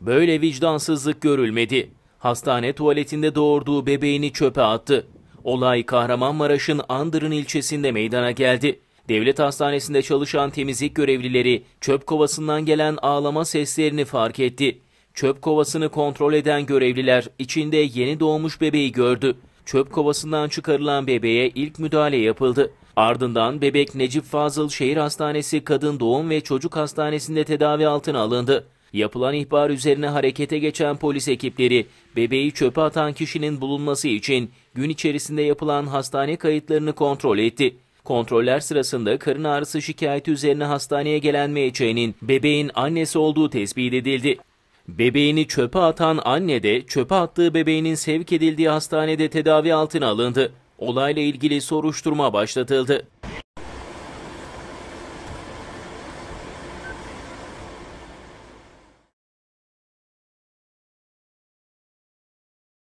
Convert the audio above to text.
Böyle vicdansızlık görülmedi. Hastane tuvaletinde doğurduğu bebeğini çöpe attı. Olay Kahramanmaraş'ın Andırın ilçesinde meydana geldi. Devlet hastanesinde çalışan temizlik görevlileri çöp kovasından gelen ağlama seslerini fark etti. Çöp kovasını kontrol eden görevliler içinde yeni doğmuş bebeği gördü. Çöp kovasından çıkarılan bebeğe ilk müdahale yapıldı. Ardından bebek Necip Fazıl Şehir Hastanesi Kadın Doğum ve Çocuk Hastanesi'nde tedavi altına alındı. Yapılan ihbar üzerine harekete geçen polis ekipleri bebeği çöpe atan kişinin bulunması için gün içerisinde yapılan hastane kayıtlarını kontrol etti. Kontroller sırasında karın ağrısı şikayeti üzerine hastaneye gelen MÇ'nin bebeğin annesi olduğu tespit edildi. Bebeğini çöpe atan anne de çöpe attığı bebeğinin sevk edildiği hastanede tedavi altına alındı. Olayla ilgili soruşturma başlatıldı.